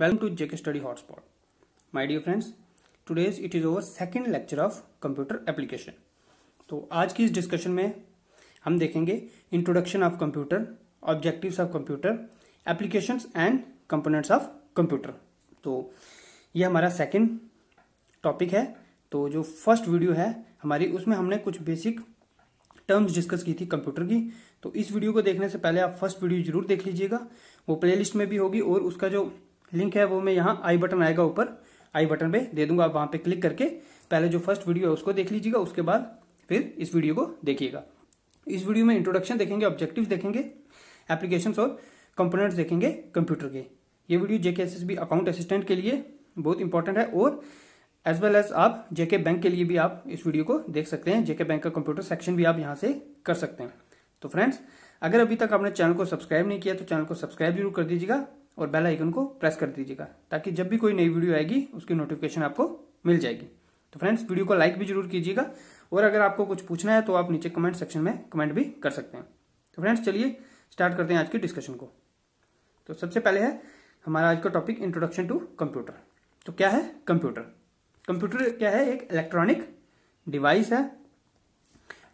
Welcome to JK study hotspot My dear friends today's it is our second lecture of computer application तो आज की इस discussion में हम देखेंगे introduction of computer objectives of computer applications and components of computer तो ये हमारा सेकेंड टॉपिक है तो जो फर्स्ट वीडियो है हमारी उसमें हमने कुछ बेसिक टर्म्स डिस्कस की थी कंप्यूटर की तो इस वीडियो को देखने से पहले आप फर्स्ट वीडियो जरूर देख लीजिएगा वो प्लेलिस्ट में भी होगी और उसका जो लिंक है वो मैं यहाँ आई बटन आएगा ऊपर आई बटन पे दे दूंगा आप वहाँ पे क्लिक करके पहले जो फर्स्ट वीडियो है उसको देख लीजिएगा उसके बाद फिर इस वीडियो को देखिएगा इस वीडियो में इंट्रोडक्शन देखेंगे ऑब्जेक्टिव देखेंगे एप्लीकेशन और कंपोनेंट्स देखेंगे कंप्यूटर के ये video JK S account assistant के लिए बहुत इंपॉर्टेंट है और एज वेल एज आप जेके बैंक के लिए भी आप इस वीडियो को देख सकते हैं जेके बैंक का कंप्यूटर सेक्शन भी आप यहाँ से कर सकते हैं तो फ्रेंड्स अगर अभी तक आपने चैनल को सब्सक्राइब नहीं किया तो चैनल को सब्सक्राइब जरूर कर दीजिएगा और बेल आइकन को प्रेस कर दीजिएगा ताकि जब भी कोई नई वीडियो आएगी उसकी नोटिफिकेशन आपको मिल जाएगी तो फ्रेंड्स वीडियो को लाइक भी जरूर कीजिएगा और अगर आपको कुछ पूछना है तो आप नीचे कमेंट सेक्शन में कमेंट भी कर सकते हैं तो फ्रेंड्स चलिए स्टार्ट करते हैं आज के डिस्कशन को तो सबसे पहले है हमारा आज का टॉपिक इंट्रोडक्शन टू कंप्यूटर तो क्या है कंप्यूटर कंप्यूटर क्या है एक इलेक्ट्रॉनिक डिवाइस है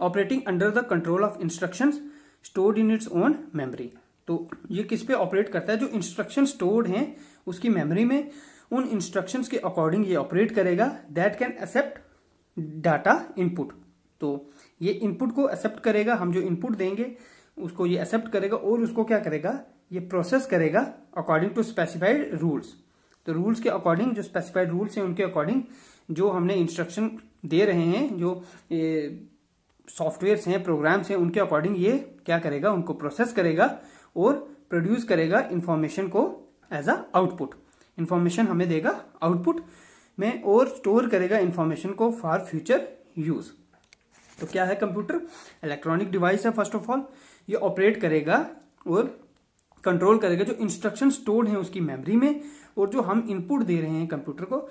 operating under the control of instructions stored in its own memory तो ये किस पे ऑपरेट करता है जो इंस्ट्रक्शन स्टोर्ड हैं उसकी मेमोरी में उन इंस्ट्रक्शन के अकॉर्डिंग ये ऑपरेट करेगा that can accept data input तो ये इनपुट को एक्सेप्ट करेगा हम जो इनपुट देंगे उसको ये एक्सेप्ट करेगा और उसको क्या करेगा ये प्रोसेस करेगा अकॉर्डिंग टू स्पेसिफाइड रूल्स तो रूल्स के अकॉर्डिंग जो स्पेसिफाइड रूल्स हैं उनके अकॉर्डिंग जो हमने इंस्ट्रक्शन दे रहे हैं जो सॉफ्टवेयर हैं प्रोग्राम्स हैं उनके अकॉर्डिंग ये क्या करेगा उनको प्रोसेस करेगा और प्रोड्यूस करेगा इंफॉर्मेशन को एज अ आउटपुट इंफॉर्मेशन हमें देगा आउटपुट में और स्टोर करेगा इंफॉर्मेशन को फॉर फ्यूचर यूज तो क्या है कंप्यूटर इलेक्ट्रॉनिक डिवाइस है फर्स्ट ऑफ ऑल ये ऑपरेट करेगा और कंट्रोल करेगा जो इंस्ट्रक्शन स्टोर्ड है उसकी मेमोरी में और जो हम इनपुट दे रहे हैं कंप्यूटर को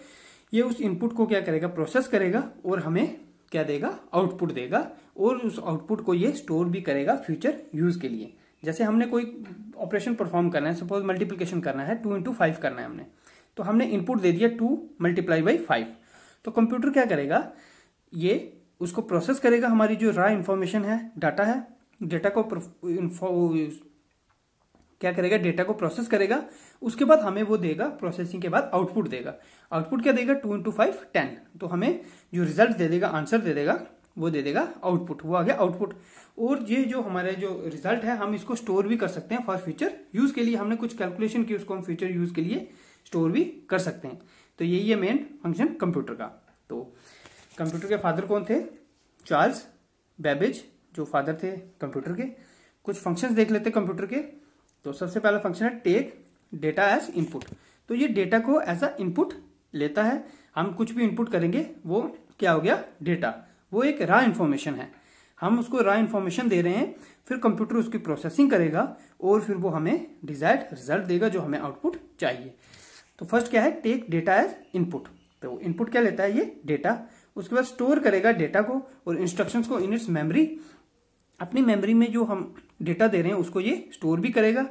ये उस इनपुट को क्या करेगा प्रोसेस करेगा और हमें क्या देगा आउटपुट देगा और उस आउटपुट को ये स्टोर भी करेगा फ्यूचर यूज के लिए जैसे हमने कोई ऑपरेशन परफॉर्म करना है सपोज मल्टीप्लीकेशन करना है टू इंटू फाइव करना है हमने तो हमने इनपुट दे दिया टू मल्टीप्लाई बाई फाइव तो कंप्यूटर क्या करेगा ये उसको प्रोसेस करेगा हमारी जो रॉ इन्फॉर्मेशन है डाटा है डेटा को क्या करेगा डेटा को प्रोसेस करेगा उसके बाद हमें वो देगा प्रोसेसिंग के बाद आउटपुट देगा आउटपुट क्या देगा टू इंटू फाइव टेन तो हमें जो रिजल्ट दे देगा आंसर दे देगा वो दे देगा आउटपुट वो आ गया आउटपुट और ये जो हमारे जो रिजल्ट है हम इसको स्टोर भी कर सकते हैं फॉर फ्यूचर यूज के लिए हमने कुछ कैलकुलेशन की उसको हम फ्यूचर यूज के लिए स्टोर भी कर सकते हैं तो यही है मेन फंक्शन कंप्यूटर का तो कंप्यूटर के फादर कौन थे चार्ल्स बेबेज जो फादर थे कंप्यूटर के कुछ फंक्शन देख लेते कंप्यूटर के तो सबसे पहला फंक्शन है टेक डेटा एज इनपुट तो ये डेटा को एज अ इनपुट लेता है हम कुछ भी इनपुट करेंगे वो क्या हो गया डेटा वो एक रॉ इन्फॉर्मेशन है हम उसको रॉ इन्फॉर्मेशन दे रहे हैं फिर कंप्यूटर उसकी प्रोसेसिंग करेगा और फिर वो हमें डिजायर्ड रिजल्ट देगा जो हमें आउटपुट चाहिए तो फर्स्ट क्या है टेक डेटा एज इनपुट तो इनपुट क्या लेता है ये डेटा उसके बाद स्टोर करेगा डेटा को और इंस्ट्रक्शंस को इन इट्स मेमोरी अपनी मेमोरी में जो हम डेटा दे रहे हैं उसको ये स्टोर भी करेगा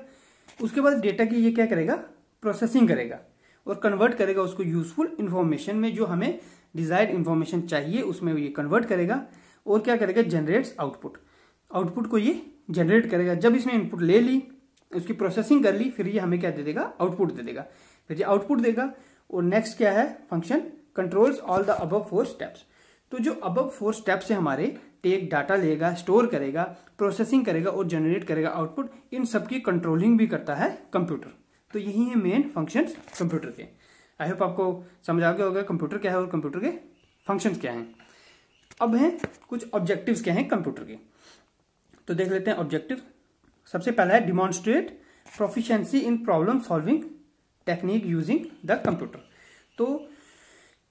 उसके बाद डेटा की ये क्या करेगा प्रोसेसिंग करेगा और कन्वर्ट करेगा उसको यूजफुल इन्फॉर्मेशन में जो हमें डिजायर्ड इन्फॉर्मेशन चाहिए उसमें ये कन्वर्ट करेगा और क्या करेगा जनरेट्स आउटपुट आउटपुट को ये जनरेट करेगा जब इसमें इनपुट ले ली उसकी प्रोसेसिंग कर ली फिर ये हमें क्या दे देगा आउटपुट दे देगा फिर ये आउटपुट देगा और नेक्स्ट क्या है function controls all the above four steps तो जो अबव फोर स्टेप्स है हमारे टेक डाटा लेगा स्टोर करेगा प्रोसेसिंग करेगा और जनरेट करेगा आउटपुट इन सब की कंट्रोलिंग भी करता है कंप्यूटर तो यही है मेन फंक्शन कंप्यूटर के आई होप आपको समझ आ गया होगा कंप्यूटर क्या है और कंप्यूटर के फंक्शंस क्या हैं अब हैं कुछ ऑब्जेक्टिव्स क्या हैं कंप्यूटर के तो देख लेते हैं ऑब्जेक्टिव सबसे पहला है demonstrate proficiency in problem solving technique using the computer तो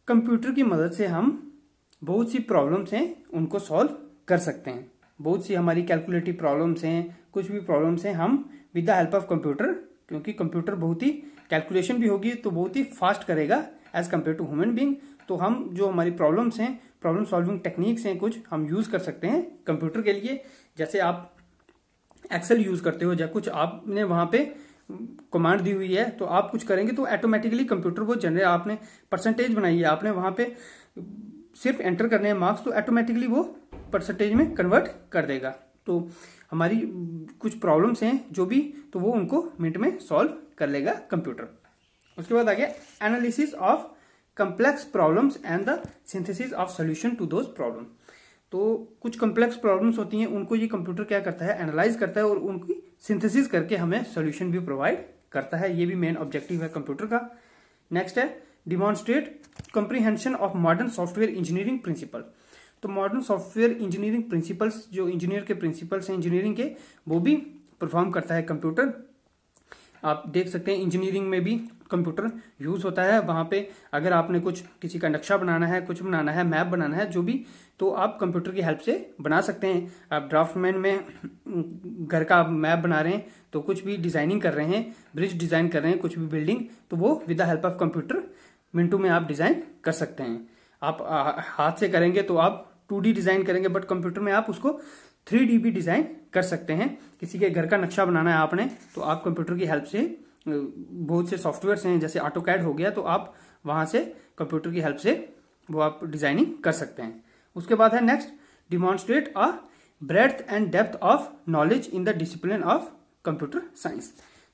कंप्यूटर की मदद से हम बहुत सी प्रॉब्लम्स हैं उनको सॉल्व कर सकते हैं बहुत सी हमारी कैलकुलेटिव प्रॉब्लम्स हैं कुछ भी प्रॉब्लम्स हैं हम with the help of computer क्योंकि कंप्यूटर बहुत ही कैलकुलेशन भी होगी तो बहुत ही फास्ट करेगा as compare to human being तो हम जो हमारी प्रॉब्लम्स हैं प्रॉब्लम सॉल्विंग टेक्निक्स हैं कुछ हम यूज़ कर सकते हैं कंप्यूटर के लिए जैसे आप एक्सेल यूज़ करते हो या कुछ आपने वहाँ पे कमांड दी हुई है तो आप कुछ करेंगे तो ऑटोमेटिकली कंप्यूटर वो जनरेट आपने परसेंटेज बनाई है आपने वहाँ पे सिर्फ एंटर करने हैं मार्क्स तो ऑटोमेटिकली वो परसेंटेज में कन्वर्ट कर देगा तो हमारी कुछ प्रॉब्लम्स हैं जो भी तो वो उनको मिनट में सॉल्व कर लेगा कंप्यूटर उसके बाद आ गया analysis of complex problems and the synthesis of solution to those problem तो कुछ कंप्लेक्स प्रॉब्लम्स होती हैं उनको ये कंप्यूटर क्या करता है एनालाइज करता है और उनकी सिंथेसिस करके हमें सोल्यूशन भी प्रोवाइड करता है ये भी मेन ऑब्जेक्टिव है कंप्यूटर का नेक्स्ट है demonstrate comprehension of modern software engineering principle तो मॉडर्न सॉफ्टवेयर इंजीनियरिंग प्रिंसिपल्स जो इंजीनियर के प्रिंसिपल्स हैं इंजीनियरिंग के वो भी परफॉर्म करता है कंप्यूटर आप देख सकते हैं इंजीनियरिंग में भी कंप्यूटर यूज़ होता है वहाँ पे अगर आपने कुछ किसी का नक्शा बनाना है कुछ बनाना है मैप बनाना है जो भी तो आप कंप्यूटर की हेल्प से बना सकते हैं आप ड्राफ्टमैन में घर का मैप बना रहे हैं तो कुछ भी डिज़ाइनिंग कर रहे हैं ब्रिज डिज़ाइन कर रहे हैं कुछ भी बिल्डिंग तो वो with the help of computer मिनटू में आप डिज़ाइन कर सकते हैं आप हाथ से करेंगे तो आप टू डिज़ाइन करेंगे बट कंप्यूटर में आप उसको थ्री डी भी डिज़ाइन कर सकते हैं किसी के घर का नक्शा बनाना है आपने तो आप कंप्यूटर की हेल्प से बहुत से सॉफ्टवेयर हैं जैसे ऑटो कैड हो गया तो आप वहाँ से कंप्यूटर की हेल्प से वो आप डिजाइनिंग कर सकते हैं उसके बाद है next demonstrate a breadth and depth of knowledge in the discipline of computer science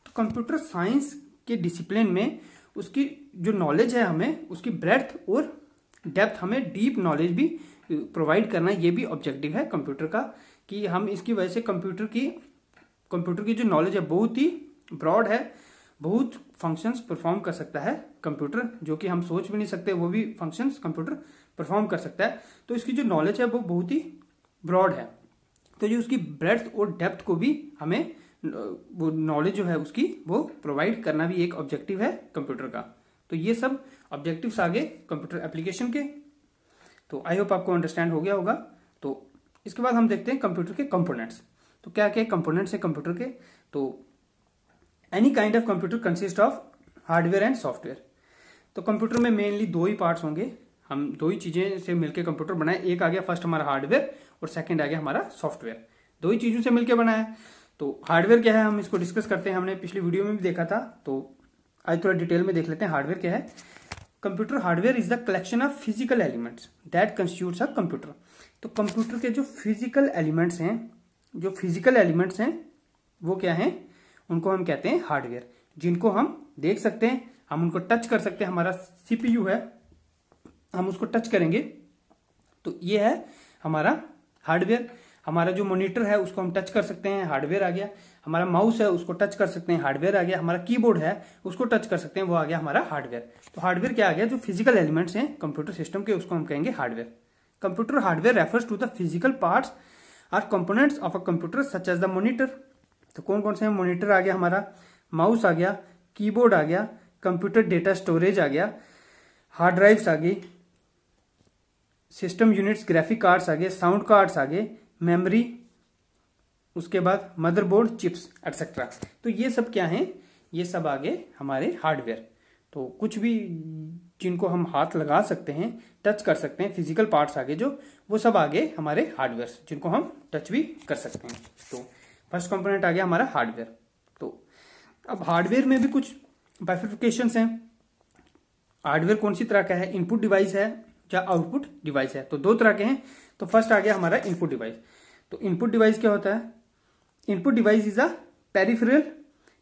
तो कंप्यूटर साइंस के डिसिप्लिन में उसकी जो नॉलेज है हमें उसकी ब्रेथ और डेप्थ हमें डीप नॉलेज भी प्रोवाइड करना ये भी ऑब्जेक्टिव है कंप्यूटर का कि हम इसकी वजह से कंप्यूटर की कंप्यूटर की जो नॉलेज है बहुत ही ब्रॉड है बहुत फंक्शंस परफॉर्म कर सकता है कंप्यूटर जो कि हम सोच भी नहीं सकते वो भी फंक्शंस कंप्यूटर परफॉर्म कर सकता है तो इसकी जो नॉलेज है वो बहुत ही ब्रॉड है तो जो उसकी ब्रेथ और डेप्थ को भी हमें वो नॉलेज जो है उसकी वो प्रोवाइड करना भी एक ऑब्जेक्टिव है कंप्यूटर का तो ये सब ऑब्जेक्टिव्स आगे कंप्यूटर एप्लीकेशन के तो आई होप आपको अंडरस्टैंड हो गया होगा तो इसके बाद हम देखते हैं कंप्यूटर के कंपोनेंट्स तो क्या क्या कंपोनेंट्स हैं कंप्यूटर के तो any kind of computer consist of hardware and software तो कंप्यूटर में मेनली दो ही पार्ट्स होंगे हम दो ही चीज़ें से मिलकर कंप्यूटर बनाए एक आ गया फर्स्ट हमारा हार्डवेयर और सेकेंड आ गया हमारा सॉफ्टवेयर दो ही चीज़ों से मिलकर बनाया तो हार्डवेयर क्या है हम इसको डिस्कस करते हैं हमने पिछली वीडियो में भी देखा था तो आज थोड़ा डिटेल में देख लेते हैं हार्डवेयर क्या है computer hardware is the collection of physical elements that constitutes a computer तो कंप्यूटर के जो फिजिकल एलिमेंट्स हैं जो फिजिकल एलिमेंट्स हैं वो क्या हैं उनको हम कहते हैं हार्डवेयर जिनको हम देख सकते हैं हम उनको टच कर सकते हैं हमारा सीपीयू है हम उसको टच करेंगे तो ये है हमारा हार्डवेयर हमारा जो मॉनिटर है उसको हम टच कर सकते हैं हार्डवेयर आ गया हमारा माउस है उसको टच कर सकते हैं हार्डवेयर आ गया हमारा कीबोर्ड है उसको टच कर सकते हैं वो आ गया हमारा हार्डवेयर तो हार्डवेयर क्या आ गया जो फिजिकल एलिमेंट्स हैं कंप्यूटर सिस्टम के उसको हम कहेंगे hardware computer hardware refers to the physical parts or components of a computer such as the monitor तो कौन कौन से मोनिटर आ गया हमारा माउस आ गया कीबोर्ड आ गया कंप्यूटर डेटा स्टोरेज आ गया हार्ड ड्राइव्स आ गई सिस्टम यूनिट्स ग्राफिक कार्ड्स आ गए साउंड कार्ड्स आ गए मेमोरी उसके बाद मदरबोर्ड चिप्स एक्सेट्रा तो ये सब क्या है ये सब आगे हमारे हार्डवेयर तो कुछ भी जिनको हम हाथ लगा सकते हैं टच कर सकते हैं फिजिकल पार्ट्स आगे जो वो सब आगे हमारे हार्डवेयर जिनको हम टच भी कर सकते हैं तो फर्स्ट कंपोनेंट आ गया हमारा हार्डवेयर तो अब हार्डवेयर में भी कुछ बाइफिकेशन हैं हार्डवेयर कौन सी तरह का है इनपुट डिवाइस है या आउटपुट डिवाइस है तो दो तरह के हैं तो फर्स्ट आ गया हमारा इनपुट डिवाइस तो इनपुट डिवाइस क्या होता है Input device is a peripheral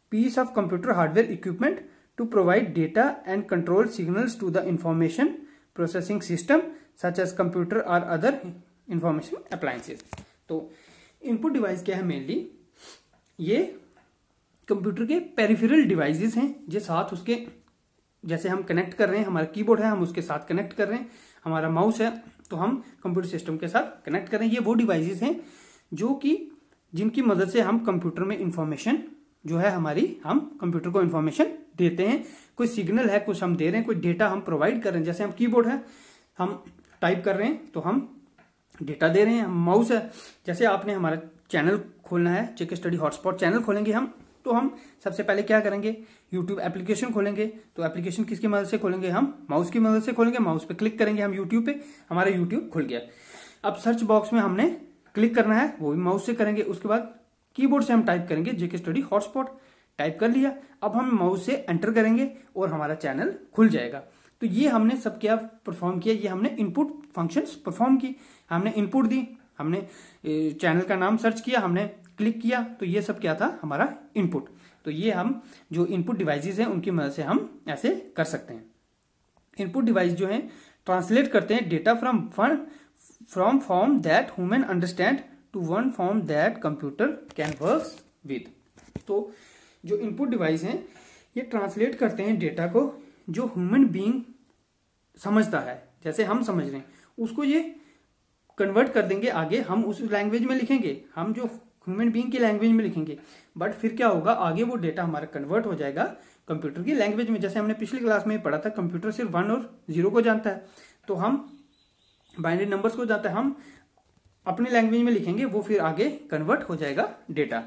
piece of computer hardware equipment to provide data and control signals to the information processing system such as computer or other information appliances. तो input device क्या है mainly ये computer के peripheral devices हैं जो साथ उसके जैसे हम कनेक्ट कर रहे हैं हमारा कीबोर्ड है हम उसके साथ कनेक्ट कर रहे हैं हमारा माउस है तो हम कंप्यूटर सिस्टम के साथ कनेक्ट कर रहे हैं ये वो डिवाइसेस हैं जो कि जिनकी मदद से हम कंप्यूटर में इंफॉर्मेशन जो है हमारी हम कंप्यूटर को इन्फॉर्मेशन देते हैं कोई सिग्नल है कुछ हम दे रहे हैं कोई डेटा हम प्रोवाइड कर रहे हैं जैसे हम कीबोर्ड है हम टाइप कर रहे हैं तो हम डेटा दे रहे हैं माउस है जैसे आपने हमारा चैनल खोलना है चेक स्टडी हॉटस्पॉट चैनल खोलेंगे हम तो हम सबसे पहले क्या करेंगे यूट्यूब एप्लीकेशन खोलेंगे तो एप्लीकेशन किसकी मदद से खोलेंगे हम माउस की मदद से खोलेंगे माउस पे क्लिक करेंगे हम यूट्यूब पे हमारा यूट्यूब खुल गया अब सर्च बॉक्स में हमने क्लिक करना है वो भी माउस से करेंगे उसके बाद कीबोर्ड से हम टाइप करेंगे जेके स्टडी हॉटस्पॉट टाइप कर लिया अब हम माउस से एंटर करेंगे और हमारा चैनल खुल जाएगा तो ये हमने सब क्या परफॉर्म किया ये हमने इनपुट फंक्शन परफॉर्म की हमने इनपुट दी हमने चैनल का नाम सर्च किया हमने क्लिक किया तो ये सब क्या था हमारा इनपुट तो ये हम जो इनपुट डिवाइसेस हैं उनकी मदद से हम ऐसे कर सकते हैं इनपुट डिवाइस जो है ट्रांसलेट करते हैं डेटा फ्रॉम फंड from form that human understand to one form that computer can works with तो जो इनपुट डिवाइस हैं ये ट्रांसलेट करते हैं डेटा को जो ह्यूमन बीइंग समझता है जैसे हम समझ रहे हैं उसको ये कन्वर्ट कर देंगे आगे हम उस लैंग्वेज में लिखेंगे हम जो ह्यूमन बीइंग की लैंग्वेज में लिखेंगे बट फिर क्या होगा आगे वो डेटा हमारा कन्वर्ट हो जाएगा कंप्यूटर की लैंग्वेज में जैसे हमने पिछली क्लास में पढ़ा था कंप्यूटर सिर्फ वन और जीरो को जानता है तो हम बाइनरी नंबर्स को जाते हम अपनी लैंग्वेज में लिखेंगे वो फिर आगे कन्वर्ट हो जाएगा डेटा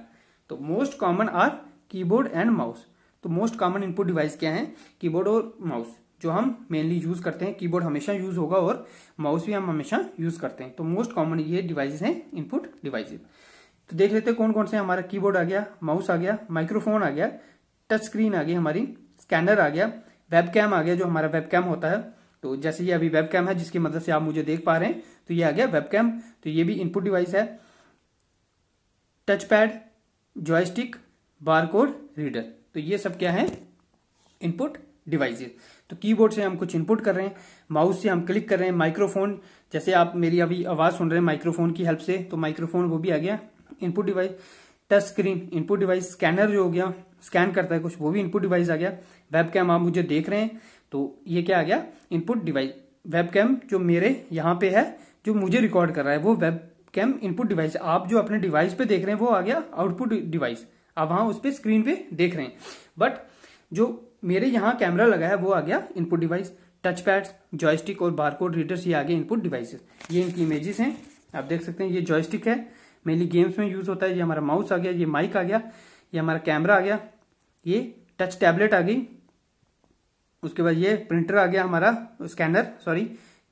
तो most common are keyboard and mouse तो मोस्ट कॉमन इनपुट डिवाइस क्या है कीबोर्ड और माउस जो हम मेनली यूज करते हैं कीबोर्ड हमेशा यूज होगा और माउस भी हम हमेशा यूज करते हैं तो मोस्ट कॉमन ये डिवाइसेस हैं इनपुट डिवाइसेस तो देख लेते हैं कौन कौन से हमारा कीबोर्ड आ गया माउस आ गया माइक्रोफोन आ गया टच स्क्रीन आ गई हमारी स्कैनर आ गया वेबकैम आ गया जो हमारा वेबकैम होता है तो जैसे ये अभी वेबकैम है जिसकी मदद से आप मुझे देख पा रहे हैं तो ये आ गया वेबकैम तो ये भी इनपुट डिवाइस है touch pad joystick barcode reader तो ये सब क्या है इनपुट डिवाइसेस तो कीबोर्ड से हम कुछ इनपुट कर रहे हैं माउस से हम क्लिक कर रहे हैं माइक्रोफोन जैसे आप मेरी अभी आवाज़ सुन रहे हैं माइक्रोफोन की हेल्प से तो माइक्रोफोन वो भी आ गया input device touch screen input device scanner जो हो गया स्कैन करता है कुछ वो भी इनपुट डिवाइस आ गया वेब कैम आप मुझे देख रहे हैं तो ये क्या आ गया इनपुट डिवाइस वेबकैम जो मेरे यहाँ पे है जो मुझे रिकॉर्ड कर रहा है वो वेबकैम इनपुट डिवाइस आप जो अपने डिवाइस पे देख रहे हैं वो आ गया आउटपुट डिवाइस आप वहां उस पर स्क्रीन पे देख रहे हैं बट जो मेरे यहाँ कैमरा लगा है वो आ गया input device touch pad joystick और बारकोड रीडर्स ये आ गए इनपुट डिवाइसेस ये इनकी इमेजेस हैं आप देख सकते हैं ये जॉयस्टिक है मेनली गेम्स में यूज होता है ये हमारा माउस आ गया ये माइक आ गया ये हमारा कैमरा आ गया ये टच टैबलेट आ गई उसके बाद ये प्रिंटर आ गया हमारा स्कैनर सॉरी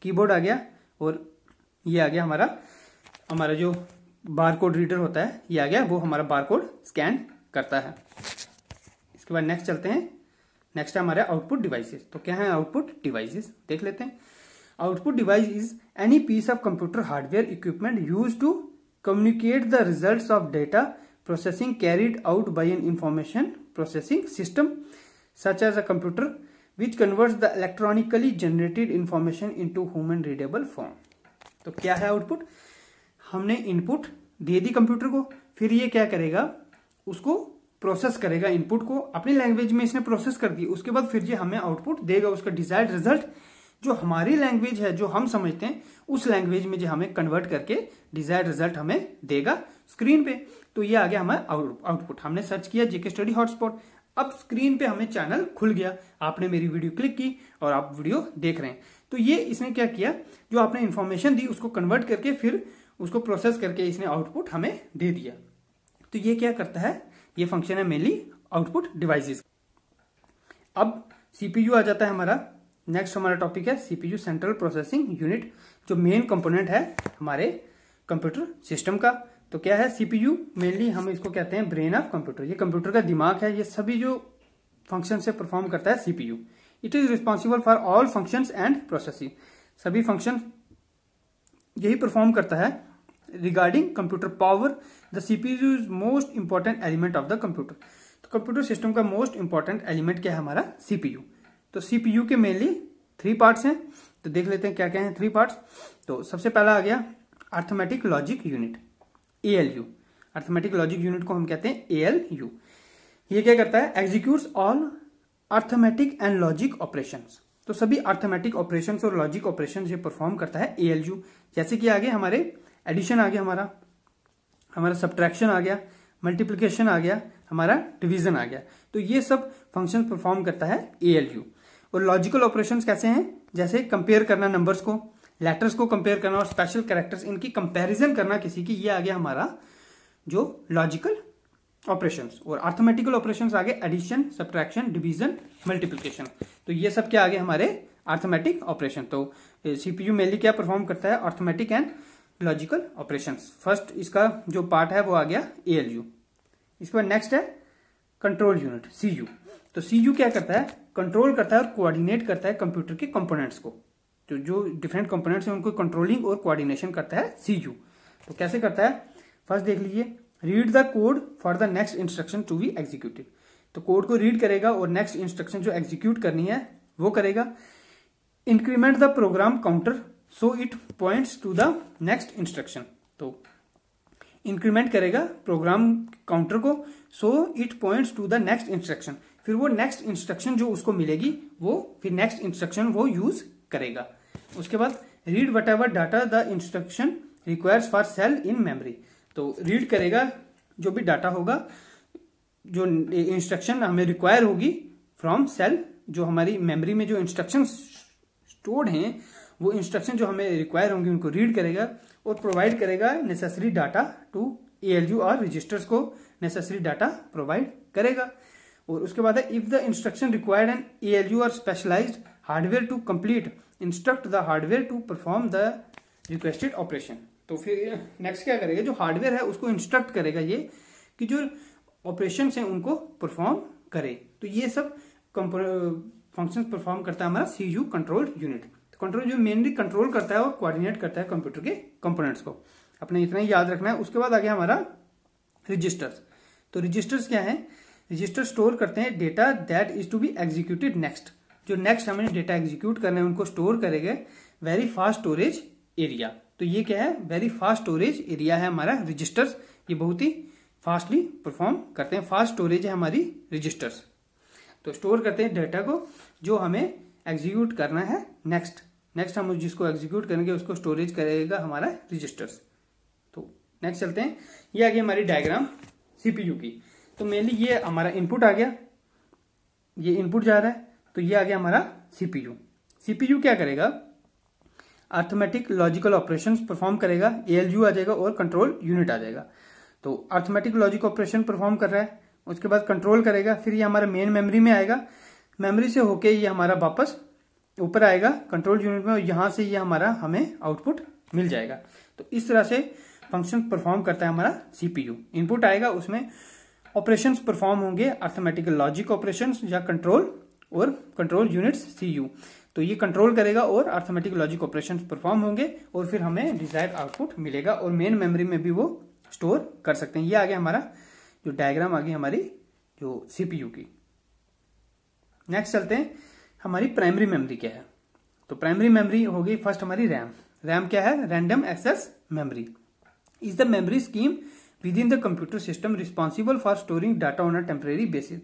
कीबोर्ड आ गया और ये आ गया हमारा हमारा जो बारकोड रीडर होता है ये आ गया वो हमारा बारकोड स्कैन करता है इसके बाद नेक्स्ट चलते हैं नेक्स्ट है हमारे आउटपुट डिवाइसेस तो क्या है आउटपुट डिवाइसेस देख लेते हैं output device is any piece of computer hardware equipment use to communicate the result of data processing carried out by an information processing system such as a computer which converts the electronically generated information into human readable form तो क्या है output हमने input दे दी computer को फिर ये क्या करेगा उसको प्रोसेस करेगा इनपुट को अपनी लैंग्वेज में इसने प्रोसेस कर दी उसके बाद फिर ये हमें आउटपुट देगा उसका डिजायर्ड रिजल्ट जो हमारी लैंग्वेज है जो हम समझते हैं उस लैंग्वेज में जो हमें कन्वर्ट करके डिजायर रिजल्ट हमें देगा स्क्रीन पे तो ये आ गया हमारा आउटपुट हमने सर्च किया जीके स्टडी हॉटस्पॉट अब स्क्रीन पे हमें चैनल खुल गया आपने मेरी वीडियो क्लिक की और आप वीडियो देख रहे हैं तो ये इसने क्या किया जो आपने इन्फॉर्मेशन दी उसको कन्वर्ट करके फिर उसको प्रोसेस करके इसने आउटपुट हमें दे दिया तो ये क्या करता है ये फंक्शन है मेनली आउटपुट डिवाइसेस अब सीपीयू आ जाता है हमारा नेक्स्ट हमारा टॉपिक है सीपीयू सेंट्रल प्रोसेसिंग यूनिट जो मेन कंपोनेंट है हमारे कंप्यूटर सिस्टम का तो क्या है सीपीयू मेनली हम इसको कहते हैं ब्रेन ऑफ कंप्यूटर ये कंप्यूटर का दिमाग है ये सभी जो फंक्शन से परफॉर्म करता है CPU it is responsible for all function and processing सभी फंक्शन यही परफॉर्म करता है regarding computer power the CPU is most important element of the computer तो कंप्यूटर सिस्टम का मोस्ट इंपॉर्टेंट एलिमेंट क्या है हमारा सीपीयू तो सीपीयू के मेनली थ्री पार्ट्स हैं तो देख लेते हैं क्या क्या हैं थ्री पार्ट्स तो सबसे पहला आ गया arithmetic logic unit A L U arithmetic logic unit को हम कहते हैं ए एल यू ये क्या करता है execute all arithmetic and logic operation तो सभी अर्थमेटिक ऑपरेशन और लॉजिक ऑपरेशन ये परफॉर्म करता है ए एल यू जैसे कि आगे हमारे एडिशन आ गया हमारा हमारा सब्ट्रैक्शन आ गया मल्टीप्लीकेशन आ गया हमारा डिविजन आ गया तो ये सब फंक्शन परफॉर्म करता है ए एल यू और लॉजिकल ऑपरेशन कैसे हैं जैसे कंपेयर करना नंबर्स को लेटर्स को कंपेयर करना और स्पेशल कैरेक्टर्स इनकी कंपैरिजन करना किसी की ये आ गया हमारा जो लॉजिकल ऑपरेशंस और आर्थमेटिकल ऑपरेशंस आगे एडिशन सब्ट्रैक्शन डिवीजन मल्टीप्लिकेशन तो ये सब क्या आगे हमारे आर्थमेटिक ऑपरेशन तो सीपीयू मेनली क्या परफॉर्म करता है arithmetic and logical operation first इसका जो पार्ट है वो आ गया ए इसके बाद नेक्स्ट है कंट्रोल यूनिट सी तो सी क्या करता है कंट्रोल करता है और कोऑर्डिनेट करता है कंप्यूटर के कंपोनेंट्स को तो जो डिफरेंट कंपोनेंट्स हैं उनको कंट्रोलिंग और कोऑर्डिनेशन करता है सी यू तो कैसे करता है फर्स्ट देख लीजिए read the code for the next instruction to be executive तो कोड को रीड करेगा और नेक्स्ट इंस्ट्रक्शन जो एग्जीक्यूट करनी है वो करेगा increment the program counter so it points to the next instruction तो इंक्रीमेंट करेगा प्रोग्राम काउंटर को so it points to the next instruction फिर वो नेक्स्ट इंस्ट्रक्शन जो उसको मिलेगी वो फिर नेक्स्ट इंस्ट्रक्शन वो यूज करेगा उसके बाद read whatever data the instruction requires for cell in memory तो रीड करेगा जो भी डाटा होगा जो इंस्ट्रक्शन हमें रिक्वायर होगी फ्रॉम सेल जो हमारी मेमोरी में जो इंस्ट्रक्शन स्टोर्ड हैं वो इंस्ट्रक्शन जो हमें रिक्वायर होंगे उनको रीड करेगा और प्रोवाइड करेगा नेसेसरी डाटा टू एएलयू और रजिस्टर्स को नेसेसरी डाटा प्रोवाइड करेगा और उसके बाद है if the instruction required an ALU और specialized hardware to complete instruct the hardware to perform the requested operation तो फिर नेक्स्ट क्या करेगा जो हार्डवेयर है उसको इंस्ट्रक्ट करेगा ये कि जो ऑपरेशन है उनको परफॉर्म करे तो ये सब फंक्शन परफॉर्म करता है हमारा C U control unit control जो मेनली कंट्रोल करता है और कोऑर्डिनेट करता है कंप्यूटर के कंपोनेंट्स को अपने इतना ही याद रखना है उसके बाद आ गया हमारा रजिस्टर्स तो रजिस्टर्स क्या है रजिस्टर स्टोर करते हैं data that is to be executed next जो नेक्स्ट हमें डेटा एग्जीक्यूट करना है उनको स्टोर करेगा वेरी फास्ट स्टोरेज एरिया तो ये क्या है वेरी फास्ट स्टोरेज एरिया है हमारा रजिस्टर्स ये बहुत ही फास्टली परफॉर्म करते हैं फास्ट स्टोरेज है हमारी रजिस्टर्स तो स्टोर करते हैं डेटा को जो हमें एग्जीक्यूट करना है नेक्स्ट नेक्स्ट हम जिसको एग्जीक्यूट करेंगे उसको स्टोरेज करेगा हमारा रजिस्टर्स तो नेक्स्ट चलते हैं ये आ गई हमारी डायग्राम सीपीयू की तो मेनली ये हमारा इनपुट आ गया ये इनपुट जा रहा है तो ये आ गया हमारा सीपीयू सीपीयू क्या करेगा अर्थमेटिक लॉजिकल ऑपरेशन परफॉर्म करेगा एएलयू आ जाएगा और कंट्रोल यूनिट आ जाएगा तो अर्थमेटिक लॉजिक ऑपरेशन परफॉर्म कर रहा है उसके बाद कंट्रोल करेगा फिर ये हमारा मेन मेमोरी में आएगा मेमोरी से होके ये हमारा वापस ऊपर आएगा कंट्रोल यूनिट में और यहां से ये हमारा हमें आउटपुट मिल जाएगा तो इस तरह से फंक्शन परफॉर्म करता है हमारा सीपीयू इनपुट आएगा उसमें ऑपरेशंस परफॉर्म होंगे अर्थमेटिकल लॉजिक ऑपरेशंस या कंट्रोल और कंट्रोल यूनिट्स सी यू तो ये कंट्रोल करेगा और अर्थमेटिक लॉजिक ऑपरेशन परफॉर्म होंगे और फिर हमें डिजायर आउटपुट मिलेगा और मेन मेमोरी में भी वो स्टोर कर सकते हैं ये आ गया हमारा जो डायग्राम आ गई हमारी जो सीपीयू की नेक्स्ट चलते हैं हमारी प्राइमरी मेमोरी क्या है तो प्राइमरी मेमोरी होगी फर्स्ट हमारी रैम रैम क्या है random access memory is the memory scheme within the computer system responsible for storing data on a temporary basis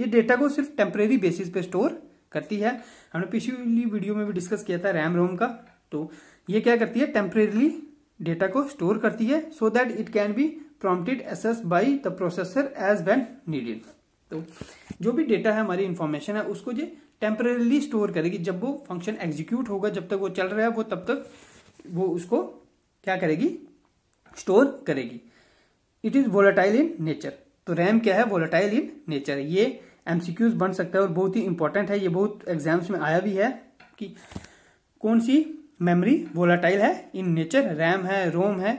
ये डेटा को सिर्फ टेम्परेरी बेसिस पे स्टोर करती है हमने पिछली वीडियो में भी डिस्कस किया था रैम रोम का तो ये क्या करती है टेम्परेरी डेटा को स्टोर करती है so that it can be prompted access by the processor as when needed तो जो भी डेटा है हमारी इन्फॉर्मेशन है उसको ये टेम्परेली स्टोर करेगी जब वो फंक्शन एग्जीक्यूट होगा जब तक वो चल रहा है वो तब तक वो उसको क्या करेगी स्टोर करेगी it is volatile in nature तो रैम क्या है वोलेटाइल इन नेचर ये एमसीक्यूज बन सकता है और बहुत ही इंपॉर्टेंट है ये बहुत एग्जाम्स में आया भी है कि कौन सी मेमोरी वोलाटाइल है इन नेचर रैम है रोम है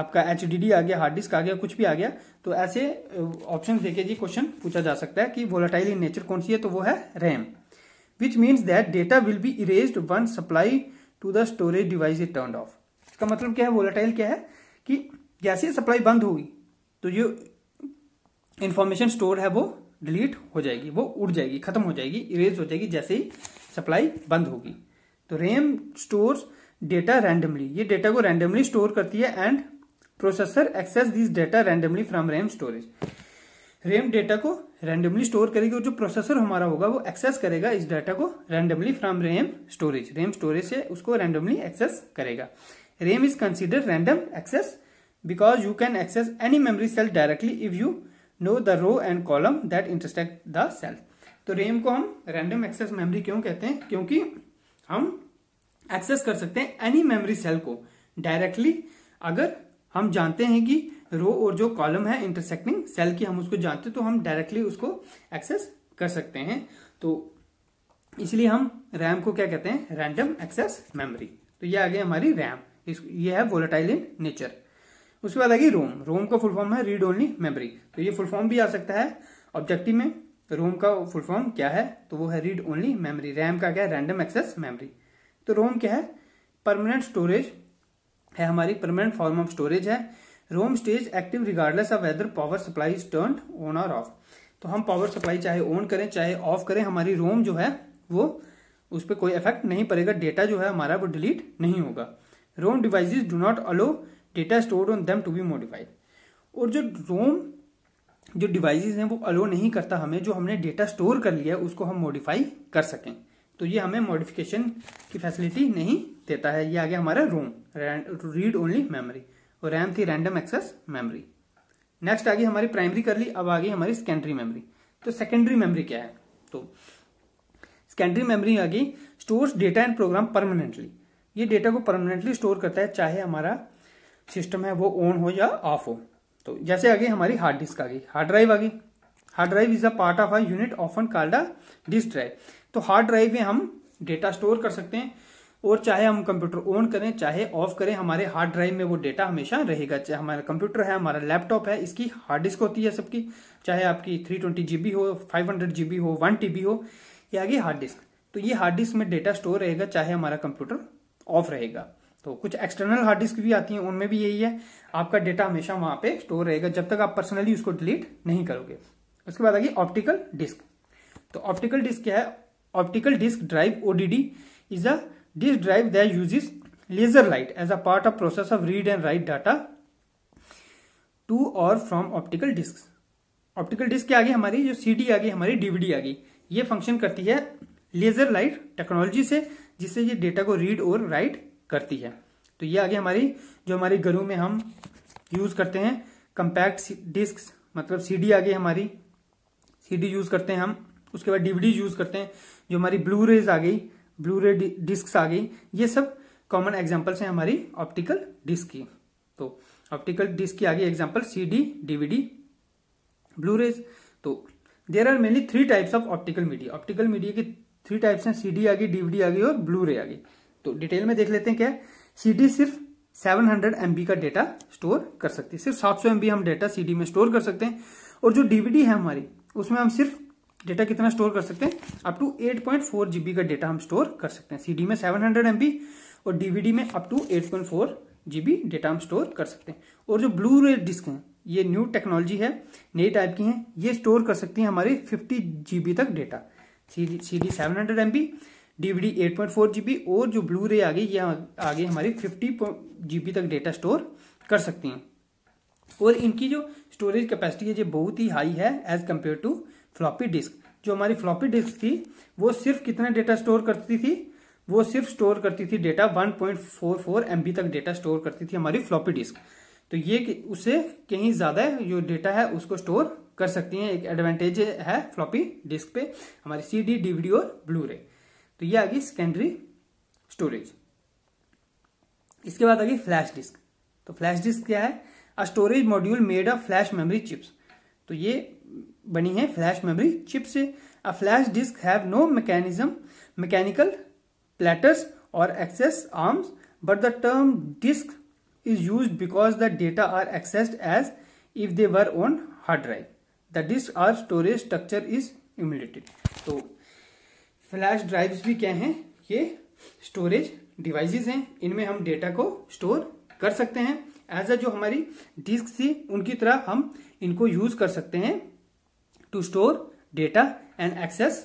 आपका एच आ गया हार्ड डिस्क आ गया कुछ भी आ गया तो ऐसे ऑप्शन देखे जी क्वेश्चन पूछा जा सकता है कि वोलाटाइल इन नेचर कौन सी है तो वो है RAM which means that data will be erased when supply to the storage device is turn off इसका मतलब क्या है वोलाटाइल क्या है कि जैसे सप्लाई बंद होगी तो जो इंफॉर्मेशन स्टोर है वो डिलीट हो जाएगी वो उड़ जाएगी खत्म हो जाएगी इरेज हो जाएगी जैसे ही सप्लाई बंद होगी तो रेम स्टोर डेटा रैंडमली ये डेटा को रैंडमली स्टोर करती है and processor access this data randomly from RAM storage RAM data को रैंडमली स्टोर करेगी और जो प्रोसेसर हमारा होगा वो एक्सेस करेगा इस डेटा को randomly from RAM storage RAM storage से उसको रैंडमली एक्सेस करेगा RAM is consider random access because you can access any memory cell directly if you know the row and column that intersect the cell तो RAM को हम random access memory क्यों कहते हैं क्योंकि हम एक्सेस कर सकते हैं एनी मेमोरी सेल को डायरेक्टली अगर हम जानते हैं कि रो और जो कॉलम है इंटरसेक्टिंग सेल की हम उसको जानते हैं तो हम डायरेक्टली उसको एक्सेस कर सकते हैं तो इसलिए हम रैम को क्या कहते हैं रैंडम एक्सेस मेमोरी तो ये आ गई हमारी रैम ये है वोलेटाइल इन नेचर उसके बाद आएगी रोम रोम का फुल फॉर्म है रीड ओनली मेमोरी तो ये फुल फॉर्म भी आ सकता है ऑब्जेक्टिव में तो रोम का फुल फॉर्म क्या है तो वो है रीड ओनली मेमोरी रैम का क्या है रैंडम एक्सेस मेमोरी तो रोम क्या है परमानेंट स्टोरेज है हमारी परमानेंट फॉर्म ऑफ स्टोरेज है ROM stays active regardless of whether power supply is turn on और ऑफ तो हम पावर सप्लाई चाहे ऑन करें चाहे ऑफ करें हमारी रोम जो है वो उस पर कोई इफेक्ट नहीं पड़ेगा डेटा जो है हमारा वो डिलीट नहीं होगा ROM devices do not allow data store on them to be modified और जो रोम जो डिवाइसेस हैं वो अलो नहीं करता हमें जो हमने डेटा स्टोर कर लिया है उसको हम मॉडिफाई कर सकें तो ये हमें मॉडिफिकेशन की फैसिलिटी नहीं देता है ये आ गया हमारा रोम रीड ओनली मेमोरी और रैम थी रैंडम एक्सेस मेमोरी नेक्स्ट आ गई हमारी प्राइमरी कर ली अब आ गई हमारी सेकेंडरी मेमोरी तो सेकेंडरी मेमोरी क्या है तो सेकेंडरी मेमोरी आ गई store data and program permanently ये डेटा को परमानेंटली स्टोर करता है चाहे हमारा सिस्टम है वो ऑन हो या ऑफ हो तो जैसे आगे हमारी हार्ड डिस्क आ गई हार्ड ड्राइव आ गई hard drive is a part of a unit often called a disk drive तो हार्ड ड्राइव में हम डेटा स्टोर कर सकते हैं और चाहे हम कंप्यूटर ऑन करें चाहे ऑफ करें हमारे हार्ड ड्राइव में वो डेटा हमेशा रहेगा चाहे हमारा कंप्यूटर है हमारा लैपटॉप है इसकी हार्ड डिस्क होती है सबकी चाहे आपकी थ्री ट्वेंटी जीबी हो फाइव हंड्रेड जीबी हो वन टीबी हो या आगे हार्ड डिस्क तो ये हार्ड डिस्क में डेटा स्टोर रहेगा चाहे हमारा कंप्यूटर ऑफ रहेगा तो कुछ एक्सटर्नल हार्ड डिस्क भी आती हैं उनमें भी यही है आपका डेटा हमेशा वहां पे स्टोर रहेगा जब तक आप पर्सनली उसको डिलीट नहीं करोगे उसके बाद आ गई ऑप्टिकल डिस्क तो ऑप्टिकल डिस्क क्या है optical disk drive ODD is a disk drive that uses laser light as a part of process of read and write data to or from optical disk optical disk के आगे हमारी जो D आ गई हमारी DVD आ गई ये function करती है लेजर लाइट टेक्नोलॉजी से जिससे ये डेटा को रीड और राइट करती है तो ये आगे हमारी जो हमारे घरों में हम यूज करते हैं कंपैक्ट डिस्क मतलब सीडी आगे हमारी सीडी यूज करते हैं हम उसके बाद डीवीडी यूज करते हैं जो हमारी ब्लू रेज आ गई ब्लू रे डिस्क आ गई ये सब कॉमन एग्जाम्पल्स हैं हमारी ऑप्टिकल डिस्क की तो ऑप्टिकल डिस्क की आगे example C D DVD blu rays तो there are mainly three types of optical media optical media की थ्री टाइप्स हैं सीडी आ गई डीवीडी आ गई और ब्लू रे आ गई तो डिटेल में देख लेते हैं क्या सीडी सिर्फ 700 हंड्रेड का डेटा स्टोर कर सकती है सिर्फ 700 सौ हम डेटा सीडी में स्टोर कर सकते हैं और जो डीवीडी है हमारी उसमें हम सिर्फ डेटा कितना स्टोर कर सकते हैं अप टू 8.4 जीबी का डेटा हम स्टोर कर सकते हैं सीडी में 700 हंड्रेड और डीवीडी में अप टू 8.4 जीबी डेटा हम स्टोर कर सकते हैं और जो ब्लू रे डिस्क है ये न्यू टेक्नोलॉजी है नई टाइप की है ये स्टोर कर सकती है हमारे फिफ्टी जीबी तक data C D seven hundred DVD 8.4 GB और जो ब्लू रे आ गई ये आगे हमारी 50 जीबी तक डेटा स्टोर कर सकती हैं और इनकी जो स्टोरेज कैपेसिटी है ये बहुत ही हाई है as compare to floppy disk जो हमारी फ्लॉपी डिस्क थी वो सिर्फ कितना डेटा स्टोर करती थी वो सिर्फ स्टोर करती थी डेटा 1.44 पॉइंट तक डेटा स्टोर करती थी हमारी फ्लॉपी डिस्क तो ये उससे कहीं ज़्यादा जो डेटा है उसको स्टोर कर सकती हैं एक एडवांटेज है फ्लॉपी डिस्क पे हमारी सी डी डीवीडी और ब्लू रे तो ये आ गई सेकेंडरी स्टोरेज इसके बाद आ गई फ्लैश डिस्क तो फ्लैश डिस्क क्या है a storage module made of flash memory chips तो ये बनी है फ्लैश मेमोरी चिप से a flash disk have no mechanism mechanical platters or access arms but the term disk is use because the data are accessed as if they were on hard drive the disk are storage structure is emulated तो flash drives भी क्या हैं ये storage devices हैं इनमें हम data को store कर सकते हैं एज अ जो हमारी डिस्क थी उनकी तरह हम इनको यूज कर सकते हैं to store data and access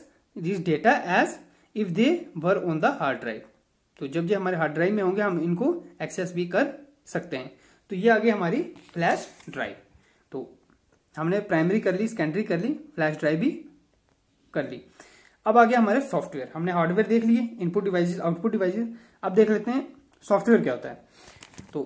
this data as if they were on the hard drive तो जब ये हमारे हार्ड ड्राइव में होंगे हम इनको एक्सेस भी कर सकते हैं तो ये आगे हमारी फ्लैश ड्राइव तो हमने प्राइमरी कर ली सेकेंडरी कर ली फ्लैश ड्राइव भी कर ली अब आ गया हमारे सॉफ्टवेयर हमने हार्डवेयर देख लिए इनपुट डिवाइसेस आउटपुट डिवाइसेस अब देख लेते हैं सॉफ्टवेयर क्या होता है तो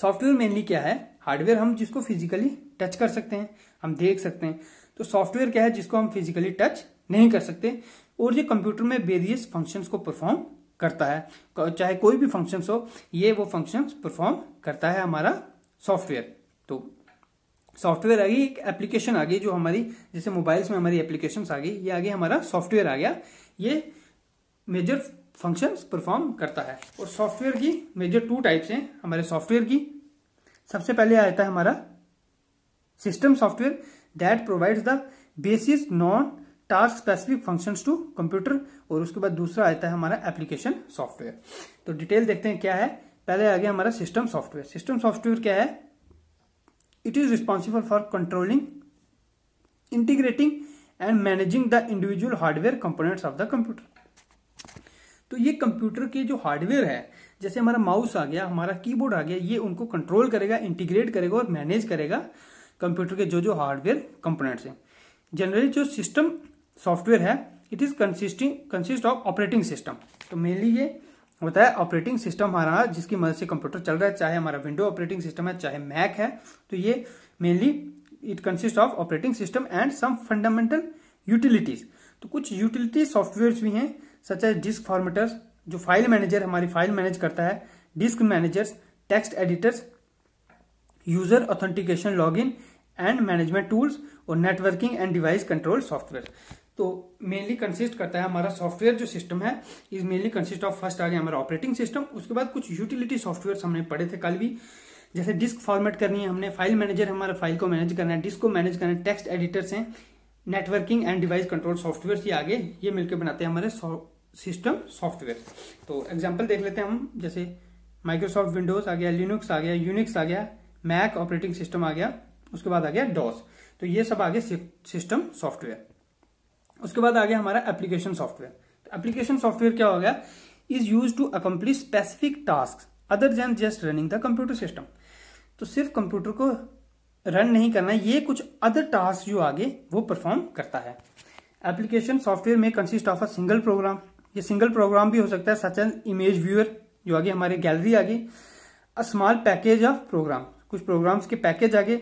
सॉफ्टवेयर मेनली क्या है हार्डवेयर हम जिसको फिजिकली टच कर सकते हैं हम देख सकते हैं तो सॉफ्टवेयर क्या है जिसको हम फिजिकली टच नहीं कर सकते और ये कंप्यूटर में वेरियस फंक्शंस को परफॉर्म करता है चाहे कोई भी फंक्शंस हो ये वो फंक्शंस परफॉर्म करता है हमारा सॉफ्टवेयर तो सॉफ्टवेयर आ गई एक एप्लीकेशन आ गई जो हमारी जैसे मोबाइल्स में हमारी एप्लीकेशन आ गई ये आगे हमारा सॉफ्टवेयर आ गया ये मेजर फंक्शन परफॉर्म करता है और सॉफ्टवेयर की मेजर टू टाइप्स हैं हमारे सॉफ्टवेयर की सबसे पहले आता है हमारा system software that provides the basis non task specific functions to computer और उसके बाद दूसरा आता है हमारा एप्लीकेशन सॉफ्टवेयर तो डिटेल देखते हैं क्या है पहले आ गया हमारा सिस्टम सॉफ्टवेयर सिस्टम सॉफ्टवेयर क्या है It is responsible for controlling, integrating and managing the individual hardware components of the computer. तो ये कंप्यूटर के जो हार्डवेयर है जैसे हमारा माउस आ गया हमारा कीबोर्ड आ गया ये उनको कंट्रोल करेगा इंटीग्रेट करेगा और मैनेज करेगा कंप्यूटर के जो जो हार्डवेयर कंपोनेंट्स हैं जनरली जो सिस्टम सॉफ्टवेयर है it is consisting consist of operating system तो मेनली ये होता है ऑपरेटिंग सिस्टम हमारा जिसकी मदद से कंप्यूटर चल रहा है चाहे हमारा विंडो ऑपरेटिंग सिस्टम है चाहे मैक है तो ये mainly it consist of operating system and some fundamental utilities तो कुछ यूटिलिटी सॉफ्टवेयर भी हैं सच एज डिस्क फॉर्मेटर्स जो फाइल मैनेजर हमारी फाइल मैनेज करता है disk managers text editors user authentication log and management tools और networking and device control software तो मेनली कंसिस्ट करता है हमारा सॉफ्टवेयर जो सिस्टम है is mainly consist of first आ गया हमारा ऑपरेटिंग सिस्टम उसके बाद कुछ यूटिलिटी सॉफ्टवेयर हमने पढ़े थे कल भी जैसे डिस्क फॉर्मेट करनी है हमने फाइल मैनेजर हमारा फाइल को मैनेज करना है डिस्क को मैनेज करना है टेक्स्ट एडिटर्स हैं networking and device control software ये आगे ये मिलकर बनाते हैं हमारे सिस्टम सॉफ्टवेयर तो एग्जाम्पल देख लेते हैं हम जैसे माइक्रोसॉफ्ट विंडोज आ गया लिनुक्स आ गया यूनिक्स आ गया मैक ऑपरेटिंग सिस्टम आ गया उसके बाद आ गया डॉस तो ये सब आ गया सिस्टम सॉफ्टवेयर उसके बाद आ गया हमारा एप्लीकेशन सॉफ्टवेयर एप्लीकेशन सॉफ्टवेयर क्या हो गया is use to accomplish specific task other than just running the computer system तो सिर्फ कंप्यूटर को रन नहीं करना ये कुछ अदर टास्क जो आगे वो परफॉर्म करता है एप्लीकेशन सॉफ्टवेयर में consist of a single program ये सिंगल प्रोग्राम भी हो सकता है सच एन इमेज व्यूअर जो आगे हमारे गैलरी आगे a small package of program कुछ प्रोग्राम्स के पैकेज आगे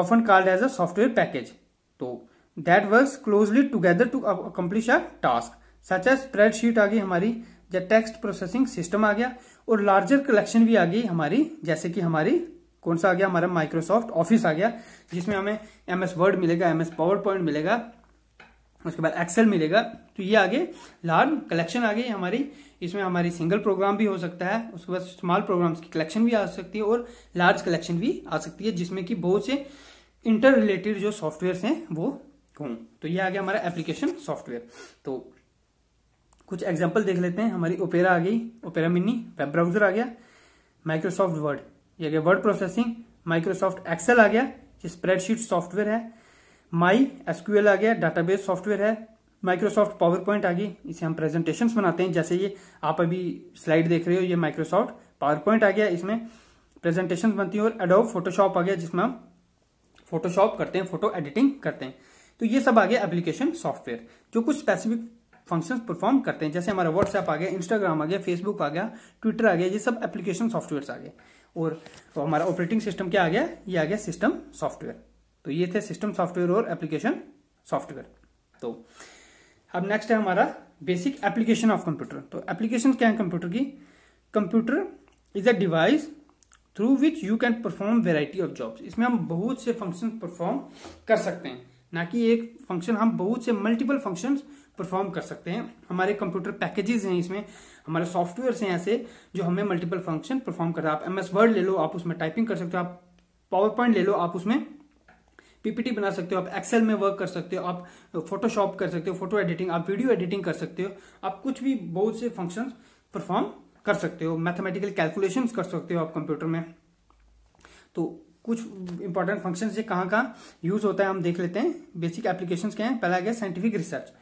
often called as a software package तो that work closely together to accomplish a task such as spreadsheet आ गई हमारी या टेक्स्ट प्रोसेसिंग सिस्टम आ गया और लार्जर कलेक्शन भी आ गई हमारी जैसे कि हमारी कौन सा आ गया हमारा माइक्रोसॉफ्ट ऑफिस आ गया जिसमें हमें एम एस वर्ड मिलेगा एम एस पावर पॉइंट मिलेगा उसके बाद एक्सेल मिलेगा तो ये आगे लार्ज कलेक्शन आ गई हमारी इसमें हमारी सिंगल प्रोग्राम भी हो सकता है उसके बाद स्मॉल प्रोग्राम्स की कलेक्शन भी आ सकती है और लार्ज कलेक्शन भी आ सकती है जिसमें कि बहुत से इंटर रिलेटेड जो सॉफ्टवेयर हैं वो हूं तो ये आ गया हमारा एप्लीकेशन सॉफ्टवेयर तो कुछ एग्जाम्पल देख लेते हैं हमारी ओपेरा आ गई ओपेरा मिनी वेब ब्राउजर आ गया माइक्रोसॉफ्ट वर्ड ये आ गया वर्ड प्रोसेसिंग माइक्रोसॉफ्ट एक्सेल आ गया ये स्प्रेडशीट सॉफ्टवेयर है माई एसक्यूएल आ गया डाटाबेस सॉफ्टवेयर है माइक्रोसॉफ्ट पावर पॉइंट आ गई इसे हम प्रेजेंटेशन बनाते हैं जैसे ये आप अभी स्लाइड देख रहे हो ये माइक्रोसॉफ्ट पावर पॉइंट आ गया इसमें प्रेजेंटेशन बनती है और एडोब फोटोशॉप आ गया जिसमें हम फोटोशॉप करते हैं फोटो एडिटिंग करते हैं तो ये सब आ गया एप्लीकेशन सॉफ्टवेयर जो कुछ स्पेसिफिक फंक्शंस परफॉर्म करते हैं जैसे हमारा व्हाट्सएप आ गया इंस्टाग्राम आ गया फेसबुक आ गया ट्विटर आ गया ये सब एप्लीकेशन सॉफ्टवेयर आ गए और तो हमारा ऑपरेटिंग सिस्टम क्या आ गया ये आ गया सिस्टम सॉफ्टवेयर तो ये थे सिस्टम सॉफ्टवेयर और एप्लीकेशन सॉफ्टवेयर तो अब नेक्स्ट है हमारा बेसिक एप्लीकेशन ऑफ कंप्यूटर तो एप्लीकेशन क्या है कंप्यूटर की computer is a device through which you can perform variety of jobs इसमें हम बहुत से फंक्शन परफॉर्म कर सकते हैं ना कि एक फंक्शन हम बहुत से मल्टीपल फंक्शंस परफॉर्म कर सकते हैं हमारे कंप्यूटर पैकेजेस हैं इसमें हमारे सॉफ्टवेयर हैं ऐसे जो हमें मल्टीपल फंक्शन परफॉर्म करता है आप एमएस वर्ड ले लो आप उसमें टाइपिंग कर सकते हो आप पावर पॉइंट ले लो आप उसमें पीपीटी बना सकते हो आप एक्सेल में वर्क कर सकते हो आप फोटोशॉप कर सकते हो फोटो एडिटिंग आप वीडियो एडिटिंग कर सकते हो आप कुछ भी बहुत से फंक्शन परफॉर्म कर सकते हो मैथमेटिकल कैलकुलेशन कर सकते हो आप कंप्यूटर में तो कुछ इंपॉर्टेंट फंक्शन ये कहाँ कहाँ यूज होता है हम देख लेते हैं बेसिक एप्लीकेशन क्या है पहला गया साइंटिफिक रिसर्च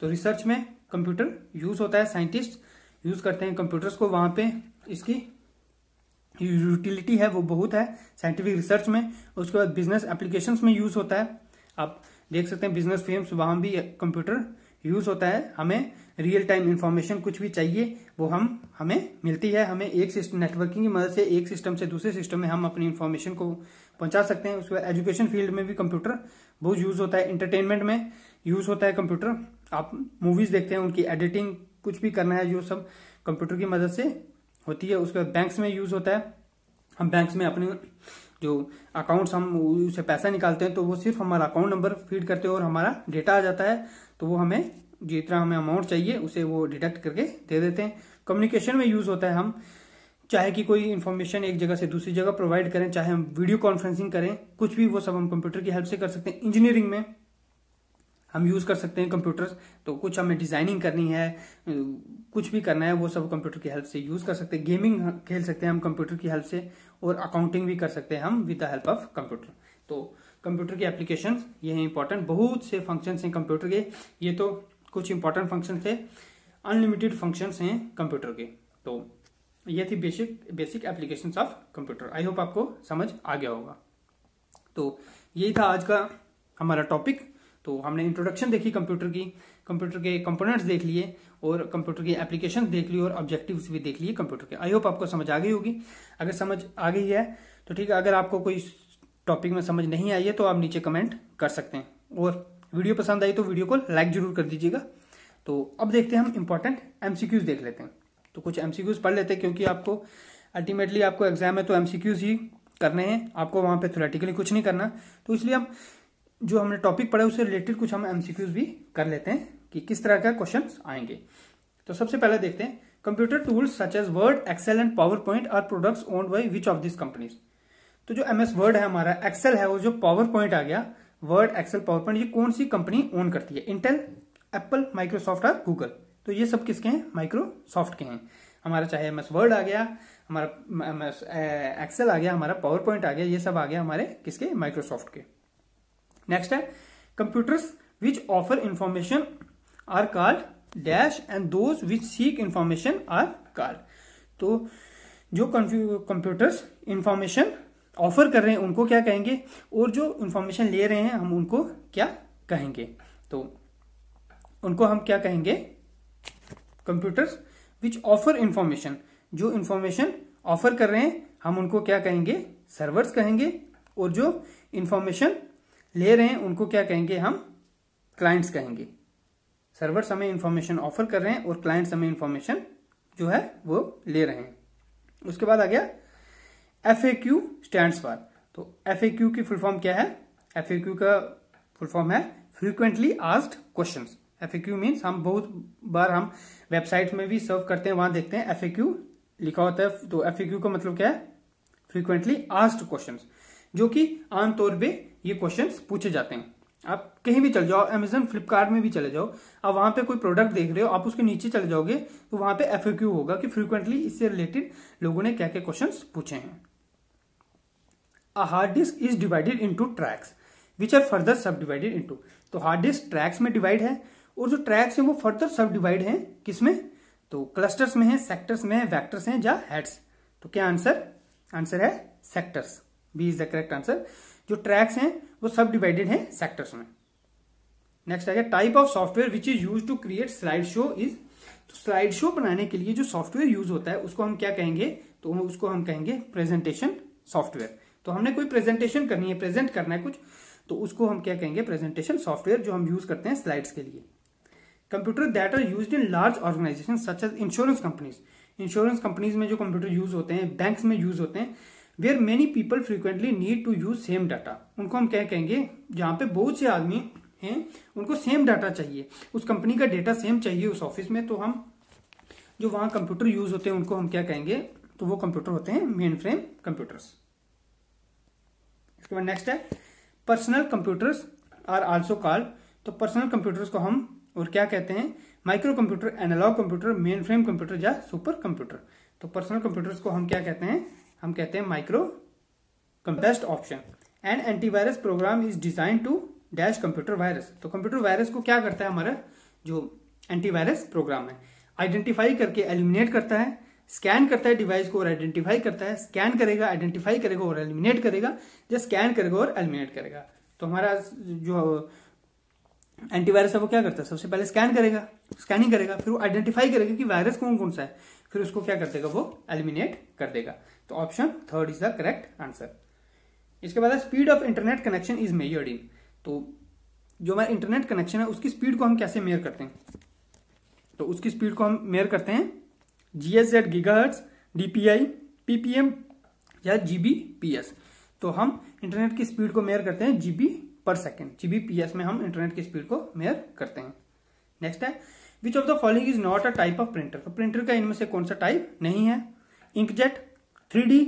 तो रिसर्च में कंप्यूटर यूज होता है साइंटिस्ट यूज करते हैं कंप्यूटर्स को वहां पे इसकी यूटिलिटी है वो बहुत है साइंटिफिक रिसर्च में उसके बाद बिजनेस एप्लीकेशंस में यूज होता है आप देख सकते हैं बिजनेस फेम्स वहां भी कंप्यूटर यूज होता है हमें रियल टाइम इंफॉर्मेशन कुछ भी चाहिए वो हम हमें मिलती है हमें एक सिस्टम नेटवर्किंग की मदद से एक सिस्टम से दूसरे सिस्टम में हम अपनी इन्फॉर्मेशन को पहुंचा सकते हैं उसके बाद एजुकेशन फील्ड में भी कंप्यूटर बहुत यूज होता है इंटरटेनमेंट में यूज होता है कंप्यूटर आप मूवीज देखते हैं उनकी एडिटिंग कुछ भी करना है जो सब कंप्यूटर की मदद से होती है उसके बाद बैंक्स में यूज होता है हम बैंक्स में अपने जो अकाउंट्स हम उसे पैसा निकालते हैं तो वो सिर्फ हमारा अकाउंट नंबर फीड करते हैं और हमारा डेटा आ जाता है तो वो हमें जितना हमें अमाउंट चाहिए उसे वो डिडक्ट करके दे देते हैं कम्युनिकेशन में यूज़ होता है हम चाहे कि कोई इन्फॉर्मेशन एक जगह से दूसरी जगह प्रोवाइड करें चाहे हम वीडियो कॉन्फ्रेंसिंग करें कुछ भी वो सब हम कंप्यूटर की हेल्प से कर सकते हैं इंजीनियरिंग में हम यूज़ कर सकते हैं कंप्यूटर्स तो कुछ हमें डिज़ाइनिंग करनी है कुछ भी करना है वो सब कंप्यूटर की हेल्प से यूज़ कर सकते हैं गेमिंग खेल सकते हैं हम कंप्यूटर की हेल्प से और अकाउंटिंग भी कर सकते हैं हम with the help of computer तो कंप्यूटर के एप्लीकेशन ये हैं इंपॉर्टेंट बहुत से फंक्शंस हैं कंप्यूटर के ये तो कुछ इंपॉर्टेंट फंक्शन थे अनलिमिटेड फंक्शन हैं कंप्यूटर के तो ये थी basic basic application of computer I hope आपको समझ आ गया होगा तो यही था आज का हमारा टॉपिक तो हमने इंट्रोडक्शन देखी कंप्यूटर की कंप्यूटर के कंपोनेंट्स देख लिए और कंप्यूटर की एप्लीकेशन देख ली और ऑब्जेक्टिव्स भी देख लिए कंप्यूटर के आई होप आपको समझ आ गई होगी अगर समझ आ गई है तो ठीक है अगर आपको कोई टॉपिक में समझ नहीं आई है तो आप नीचे कमेंट कर सकते हैं और वीडियो पसंद आई तो वीडियो को लाइक जरूर कर दीजिएगा तो अब देखते हैं हम इंपॉर्टेंट एमसीक्यूज देख लेते हैं तो कुछ एमसीक्यूज पढ़ लेते हैं क्योंकि आपको अल्टीमेटली आपको एग्जाम है तो एमसीक्यूज ही करने हैं आपको वहां पे थोरेटिकली कुछ नहीं करना तो इसलिए हम जो हमने टॉपिक पढ़ा उससे रिलेटेड कुछ हम एमसीक्यूज भी कर लेते हैं कि किस तरह का क्वेश्चन आएंगे तो सबसे पहले देखते हैं computer tools such as Word Excel and PowerPoint are products owned by which of this companies तो जो एमएस वर्ड है हमारा एक्सेल है वो जो पावर पॉइंट आ गया वर्ड एक्सेल पावर पॉइंट ये कौन सी कंपनी ओन करती है इंटेल एप्पल माइक्रोसॉफ्ट और गूगल तो ये सब किसके हैं माइक्रोसॉफ्ट के हैं हमारा चाहे एमएस वर्ड आ गया हमारा एम एक्सेल आ गया हमारा पावर पॉइंट आ गया ये सब आ गया हमारे किसके माइक्रोसॉफ्ट के नेक्स्ट है computers which offer information are called dash and those which seek information are called तो जो कंप्यूटर्स इंफॉर्मेशन ऑफर कर रहे हैं उनको क्या कहेंगे और जो इन्फॉर्मेशन ले रहे हैं हम उनको क्या कहेंगे तो उनको हम क्या कहेंगे कंप्यूटर विच ऑफर इन्फॉर्मेशन जो इन्फॉर्मेशन ऑफर कर रहे हैं हम उनको क्या कहेंगे सर्वर्स कहेंगे और जो इन्फॉर्मेशन ले रहे हैं उनको क्या कहेंगे हम क्लाइंट्स कहेंगे सर्वर हमें इन्फॉर्मेशन ऑफर कर रहे हैं और क्लाइंट्स हमें इन्फॉर्मेशन जो है वो ले रहे हैं उसके बाद आ गया F A Q stand for तो एफ ए क्यू की फुल फॉर्म क्या है एफ ए क्यू का फुल फॉर्म है frequently asked question F A Q means हम बहुत बार हम वेबसाइट में भी सर्व करते हैं वहां देखते हैं एफ ए क्यू लिखा होता है तो एफ ए क्यू का मतलब क्या है फ्रीक्वेंटली आस्ड क्वेश्चन जो कि आमतौर पर ये क्वेश्चन पूछे जाते हैं आप कहीं भी चले जाओ अमेजन फ्लिपकार्ट में भी चले जाओ आप वहां पे कोई प्रोडक्ट देख रहे हो आप उसके नीचे चले जाओगे तो वहां पे एफ होगा कि फ्रीक्वेंटली इससे रिलेटेड लोगों ने क्या क्या क्वेश्चंस पूछे हैं a hard disk is divided into tracks which are further subdivided into तो हार्ड डिस्क ट्रैक्स में डिवाइड है और जो ट्रैक्स हैं वो फर्दर सब डिवाइड हैं किसमें तो क्लस्टर्स में है सेक्टर्स में है वैक्टर्स हैं या हेड्स तो क्या आंसर आंसर है sectors B is the correct answer जो ट्रैक्स हैं वो सब डिवाइडेड हैं सेक्टर्स में नेक्स्ट आ गया type of software which is use to create slide show is तो स्लाइड शो बनाने के लिए जो सॉफ्टवेयर यूज होता है उसको हम क्या कहेंगे तो उसको हम कहेंगे प्रेजेंटेशन सॉफ्टवेयर तो हमने कोई प्रेजेंटेशन करनी है प्रेजेंट करना है कुछ तो उसको हम क्या कहेंगे प्रेजेंटेशन सॉफ्टवेयर जो हम यूज करते हैं स्लाइड्स के लिए computer that are use in large organization such as insurance companies insurance companies में जो कंप्यूटर यूज होते हैं बैंक में यूज होते हैं where many people frequently need to use same data उनको हम क्या कहेंगे जहां पे बहुत से आदमी हैं उनको सेम डाटा चाहिए उस कंपनी का डाटा सेम चाहिए उस ऑफिस में तो हम जो वहां कंप्यूटर यूज होते हैं उनको हम क्या कहेंगे तो वो कंप्यूटर होते हैं मेन फ्रेम कंप्यूटर्स उसके बाद नेक्स्ट है personal computers are also called तो पर्सनल कंप्यूटर्स को हम और क्या कहते हैं microcomputer analog computer mainframe computer या सुपर कंप्यूटर तो पर्सनल कंप्यूटर्स को हम क्या कहते हैं हम कहते हैं micro best option and antivirus program is design to dash computer virus तो कंप्यूटर वायरस को क्या करता है हमारा जो एंटीवायरस प्रोग्राम है आइडेंटिफाई करके एलिमिनेट करता है स्कैन करता है डिवाइस को और आइडेंटिफाई करता है स्कैन करेगा आइडेंटिफाई करेगा और एलिमिनेट करेगा या स्कैन करेगा और एलिमिनेट करेगा तो हमारा जो एंटीवायरस है वो क्या करता है सबसे पहले स्कैन करेगा स्कैनिंग करेगा फिर वो आइडेंटिफाई करेगा कि वायरस कौन कौन सा है फिर उसको क्या कर देगा वो एलिमिनेट कर देगा तो option third is the correct answer इसके बाद speed of internet connection is measured in तो जो हमारा इंटरनेट कनेक्शन है उसकी स्पीड को हम कैसे मेयर करते हैं तो उसकी स्पीड को हम मेयर करते हैं G S eight gigahertz D P I P P M या जी बी पी एस तो हम इंटरनेट की स्पीड को मेयर करते हैं G B per second G B P S में हम इंटरनेट की स्पीड को मेयर करते हैं नेक्स्ट है which of the following is not a type of printer तो प्रिंटर का इनमें से कौन सा टाइप नहीं है इंकजेट थ्री डी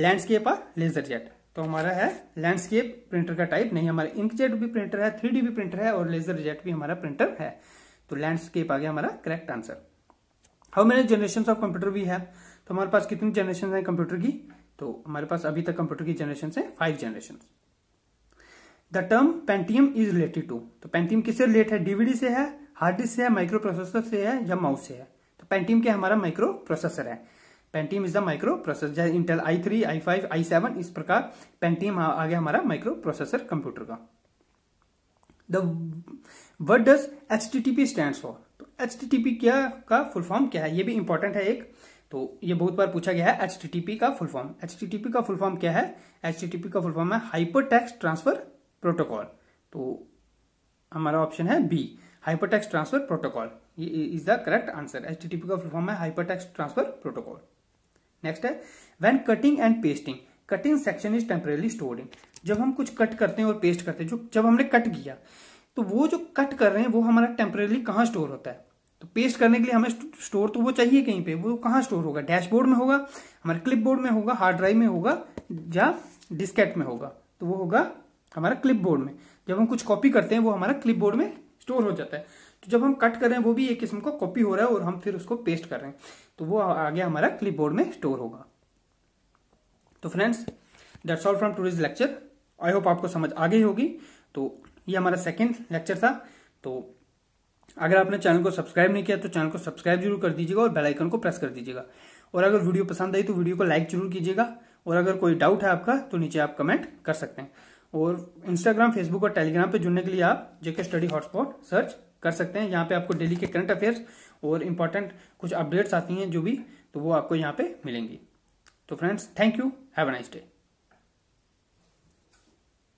लैंडस्केप और लेजर जेट तो हमारा है लैंडस्केप प्रिंटर का टाइप नहीं हमारा इंकजेट भी प्रिंटर है थ्री भी प्रिंटर है और लेजर जेट भी हमारा प्रिंटर है तो लैंडस्केप आ गया हमारा correct answer how many generation of computer we है तो हमारे पास कितनी जनरेशन है कंप्यूटर की तो हमारे पास अभी तक कंप्यूटर की जनरेशन तो है five generation the term pentium is related to तो पेंटियम किससे रिलेट है डीवीडी से है हार्ड डिस्क से है माइक्रो प्रोसेसर से है या माउस से है तो पेंटियम क्या हमारा माइक्रो प्रोसेसर है pentium is the microprocessor जैसे Intel I three I five I seven इस प्रकार पेंटियम आ गया हमारा माइक्रो प्रोसेसर कंप्यूटर का the word does H T T P stand for H क्या का फुल फॉर्म क्या है ये भी इंपॉर्टेंट है एक तो ये बहुत बार पूछा गया है एच का फुल फॉर्म एच का फुल फॉर्म क्या है एच का फुल फॉर्म है हाइपर टेक्स्ट ट्रांसफर प्रोटोकॉल तो हमारा ऑप्शन है B hypertext transfer protocol ये is the correct answer H का फुल फॉर्म है hypertext transfer protocol next है when cutting and pasting cutting section is temporarily in जब हम कुछ कट करते हैं और पेस्ट करते हैं जो जब हमने कट किया तो वो जो कट कर रहे हैं वो हमारा टेम्परेली कहाँ स्टोर होता है तो पेस्ट करने के लिए हमें स्टोर तो वो चाहिए कहीं पे वो कहाँ स्टोर होगा डैशबोर्ड में होगा हमारे क्लिपबोर्ड में होगा हार्ड ड्राइव में होगा या डिस्केट में होगा तो वो होगा हमारा क्लिपबोर्ड में जब हम कुछ कॉपी करते हैं वो हमारा क्लिपबोर्ड में स्टोर हो जाता है तो जब हम कट कर रहे हैं वो भी एक किस्म का कॉपी हो रहा है और हम फिर उसको पेस्ट कर रहे हैं तो वो आगे हमारा क्लिपबोर्ड में स्टोर होगा तो friends that's all from tourism lecture I hope आपको समझ आ गई होगी तो ये हमारा सेकेंड लेक्चर था तो अगर आपने चैनल को सब्सक्राइब नहीं किया तो चैनल को सब्सक्राइब जरूर कर दीजिएगा और बेल आइकन को प्रेस कर दीजिएगा और अगर वीडियो पसंद आई तो वीडियो को लाइक जरूर कीजिएगा और अगर कोई डाउट है आपका तो नीचे आप कमेंट कर सकते हैं और इंस्टाग्राम फेसबुक और टेलीग्राम पर जुड़ने के लिए आप जेके स्टडी हॉटस्पॉट सर्च कर सकते हैं यहाँ पे आपको डेली के करंट अफेयर्स और इम्पोर्टेंट कुछ अपडेट्स आती हैं जो भी तो वो आपको यहाँ पे मिलेंगी तो friends thank you have a nice day